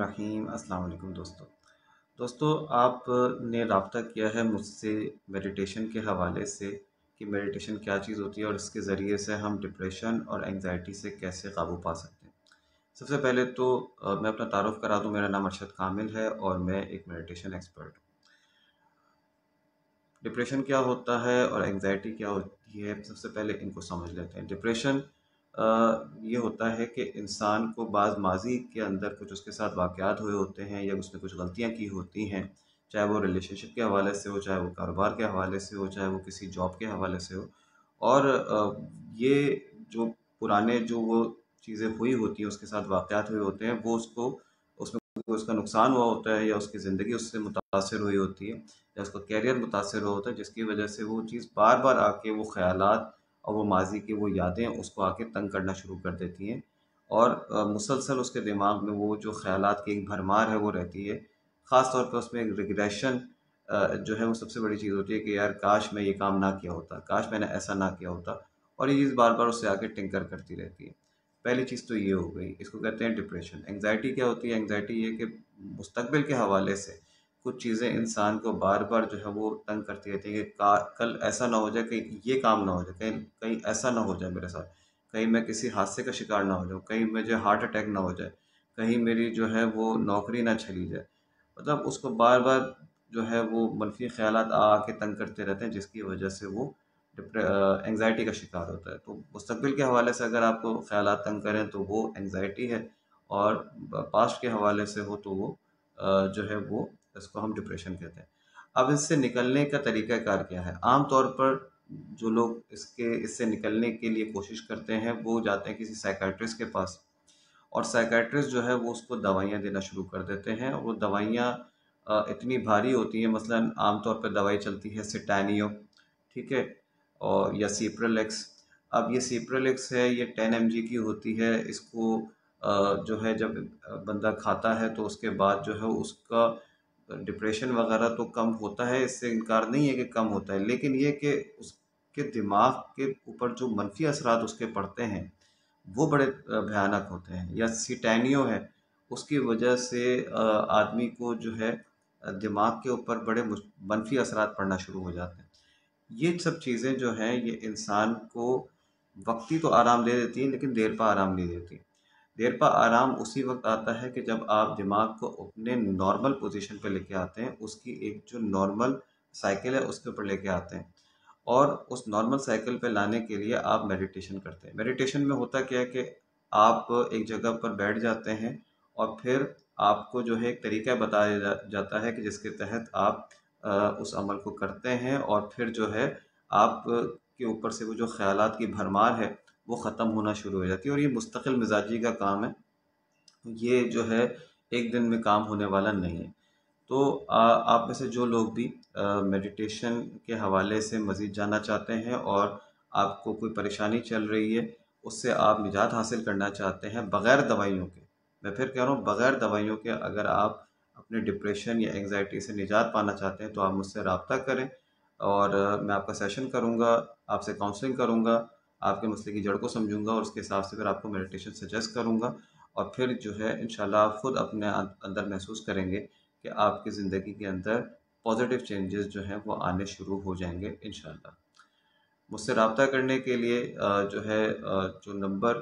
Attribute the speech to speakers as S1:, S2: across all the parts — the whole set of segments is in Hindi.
S1: रहीम अस्सलाम वालेकुम दोस्तों दोस्तों आप ने रबता किया है मुझसे मेडिटेशन के हवाले से कि मेडिटेशन क्या चीज़ होती है और इसके ज़रिए से हम डिप्रेशन और एंगजाइटी से कैसे काबू पा सकते हैं सबसे पहले तो मैं अपना तारफ़ करा दूँ मेरा नाम अरशद कामिल है और मैं एक मेडिटेशन एक्सपर्ट हूँ डिप्रेशन क्या होता है और एंग्जाइटी क्या होती है सबसे पहले इनको समझ लेते हैं डिप्रेशन ये होता है कि इंसान को बाज़ माजी के अंदर कुछ उसके साथ वाक़ात हुए होते हैं या उसने कुछ गलतियाँ की होती हैं चाहे वो रिलेशनशिप के हवाले से हो चाहे वो कारोबार के हवाले से हो चाहे वो किसी जॉब के हवाले से हो और ये जो पुराने जो वो चीज़ें हुई होती हैं उसके साथ वाक़ात हुए होते हैं वो उसको उसमें उसका नुकसान हुआ होता है या उसकी ज़िंदगी उससे मुतासर हुई होती है या उसका कैरियर मुतासर हुआ होता है जिसकी वजह से वो चीज़ बार बार आके वो ख़्याल और वो माजी की वो यादें उसको आके तंग करना शुरू कर देती हैं और मुसलसल उसके दिमाग में वो जो ख्याल की एक भरमार है वो रहती है ख़ास तौर पर उसमें एक रिग्रेशन जो है वो सबसे बड़ी चीज़ होती है कि यार काश मैं ये काम ना किया होता काश मैंने ऐसा ना किया होता और ये चीज़ बार बार उससे आके टिंकर करती रहती है पहली चीज़ तो ये हो गई इसको कहते हैं डिप्रेशन एंगजाइटी क्या होती है एंगजाइटी ये कि मुस्तबिल के हवाले से कुछ चीज़ें इंसान को बार बार जो है वो तंग करती रहती है कि कल ऐसा ना हो जाए कि ये काम ना हो जाए कहीं कहीं ऐसा ना हो जाए मेरे साथ कहीं मैं किसी हादसे का शिकार ना हो जाऊँ कहीं मुझे हार्ट अटैक ना हो जाए कहीं मेरी जो है वो नौकरी ना चली जाए मतलब उसको बार बार जो है वो मनफी ख्याल आके तंग करते रहते हैं जिसकी वजह से वो एंगजाइटी का शिकार होता है तो मुस्तबिल के हवाले से अगर आपको ख्याल तंग करें तो वो एंगजाइटी है और पास्ट के हवाले से हो तो वो जो है वो इसको हम डिप्रेशन कहते हैं अब इससे निकलने का तरीक़ाकार क्या है आमतौर पर जो लोग इसके इससे निकलने के लिए कोशिश करते हैं वो जाते हैं किसी साइकाट्रिस्ट के पास और साइकाट्रिस्ट जो है वो उसको दवाइयाँ देना शुरू कर देते हैं और वो दवाइयाँ इतनी भारी होती हैं मसलन आमतौर पर दवाई चलती है सिटानियो ठीक है और या सीप्रलेक्स अब ये सीप्रलेक्स है ये टेन एम की होती है इसको जो है जब बंदा खाता है तो उसके बाद जो है उसका तो डिप्रेशन वगैरह तो कम होता है इससे इनकार नहीं है कि कम होता है लेकिन ये कि उसके दिमाग के ऊपर जो मनफी असरात उसके पड़ते हैं वो बड़े भयानक होते हैं या सीटैनियो है उसकी वजह से आदमी को जो है दिमाग के ऊपर बड़े मनफी असरात पड़ना शुरू हो जाते हैं ये सब चीज़ें जो हैं ये इंसान को वक्ती तो आराम दे देती हैं लेकिन देर पर आराम नहीं देती देर पा आराम उसी वक्त आता है कि जब आप दिमाग को अपने नॉर्मल पोजीशन पर लेके आते हैं उसकी एक जो नॉर्मल साइकिल है उसके ऊपर लेके आते हैं और उस नॉर्मल साइकिल पे लाने के लिए आप मेडिटेशन करते हैं मेडिटेशन में होता क्या है कि आप एक जगह पर बैठ जाते हैं और फिर आपको जो है एक तरीका बताया जाता है कि जिसके तहत आप उस अमल को करते हैं और फिर जो है आप के ऊपर से वो जो ख्याल की भरमार है वो ख़त्म होना शुरू हो जाती है और ये मुस्तकिल मिजाजी का काम है ये जो है एक दिन में काम होने वाला नहीं है तो आ, आप में से जो लोग भी मेडिटेशन के हवाले से मज़ीद जानना चाहते हैं और आपको कोई परेशानी चल रही है उससे आप निजात हासिल करना चाहते हैं बग़ैर दवाइयों के मैं फिर कह रहा हूँ बग़ैर दवाइयों के अगर आप अपने डिप्रेशन या एंगजाइटी से निजात पाना चाहते हैं तो आप मुझसे रबता करें और मैं आपका सेशन करूँगा आपसे काउंसलिंग करूँगा आपके मसले की जड़ को समझूंगा और उसके हिसाब से फिर आपको मेडिटेशन सजेस्ट करूँगा और फिर जो है इन आप ख़ुद अपने अं-, अंदर महसूस करेंगे कि आपकी ज़िंदगी के अंदर पॉजिटिव चेंजेस जो हैं वो आने शुरू हो जाएंगे इन मुझसे रबता करने के लिए जो है जो नंबर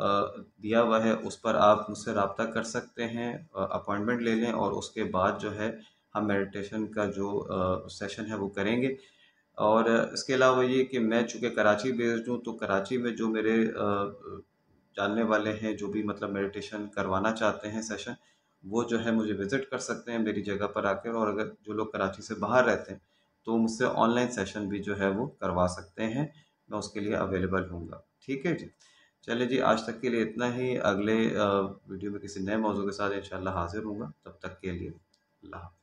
S1: दिया हुआ है उस पर आप मुझसे रबता कर सकते हैं अपॉइंटमेंट ले लें और उसके बाद जो है हम मेडिटेशन का जो सेशन है वो करेंगे और इसके अलावा ये कि मैं चूँकि कराची बेस्ड हूँ तो कराची में जो मेरे जानने वाले हैं जो भी मतलब मेडिटेशन करवाना चाहते हैं सेशन वो जो है मुझे विज़िट कर सकते हैं मेरी जगह पर आकर और अगर जो लोग कराची से बाहर रहते हैं तो मुझसे ऑनलाइन सेशन भी जो है वो करवा सकते हैं मैं उसके लिए अवेलेबल हूँगा ठीक है जी चलिए जी आज तक के लिए इतना ही अगले वीडियो में किसी नए मौजू के साथ इन हाजिर हूँ तब तक के लिए अल्लाह